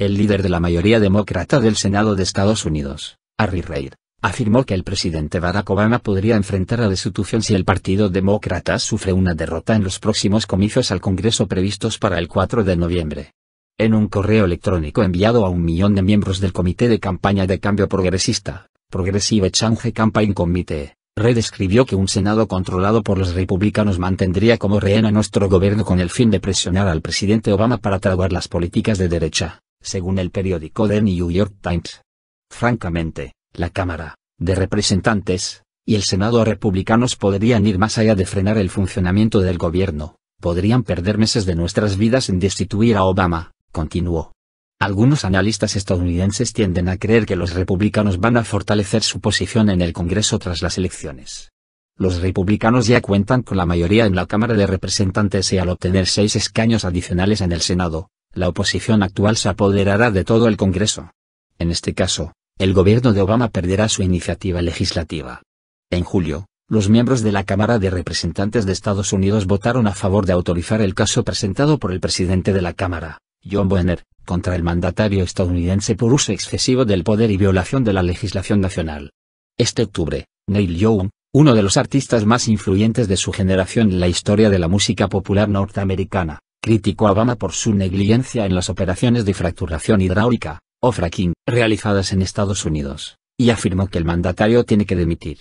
El líder de la mayoría demócrata del Senado de Estados Unidos, Harry Reid, afirmó que el presidente Barack Obama podría enfrentar a destitución si el Partido Demócrata sufre una derrota en los próximos comicios al Congreso previstos para el 4 de noviembre. En un correo electrónico enviado a un millón de miembros del Comité de Campaña de Cambio Progresista, Progressive Change Campaign Committee, Reid escribió que un Senado controlado por los republicanos mantendría como rehén a nuestro gobierno con el fin de presionar al presidente Obama para traguar las políticas de derecha según el periódico The New York Times. Francamente, la Cámara de Representantes y el Senado republicanos podrían ir más allá de frenar el funcionamiento del gobierno, podrían perder meses de nuestras vidas en destituir a Obama, continuó. Algunos analistas estadounidenses tienden a creer que los republicanos van a fortalecer su posición en el Congreso tras las elecciones. Los republicanos ya cuentan con la mayoría en la Cámara de Representantes y al obtener seis escaños adicionales en el Senado, la oposición actual se apoderará de todo el Congreso. En este caso, el gobierno de Obama perderá su iniciativa legislativa. En julio, los miembros de la Cámara de Representantes de Estados Unidos votaron a favor de autorizar el caso presentado por el presidente de la Cámara, John Boehner, contra el mandatario estadounidense por uso excesivo del poder y violación de la legislación nacional. Este octubre, Neil Young, uno de los artistas más influyentes de su generación en la historia de la música popular norteamericana, criticó a Obama por su negligencia en las operaciones de fracturación hidráulica, o fracking, realizadas en Estados Unidos, y afirmó que el mandatario tiene que dimitir.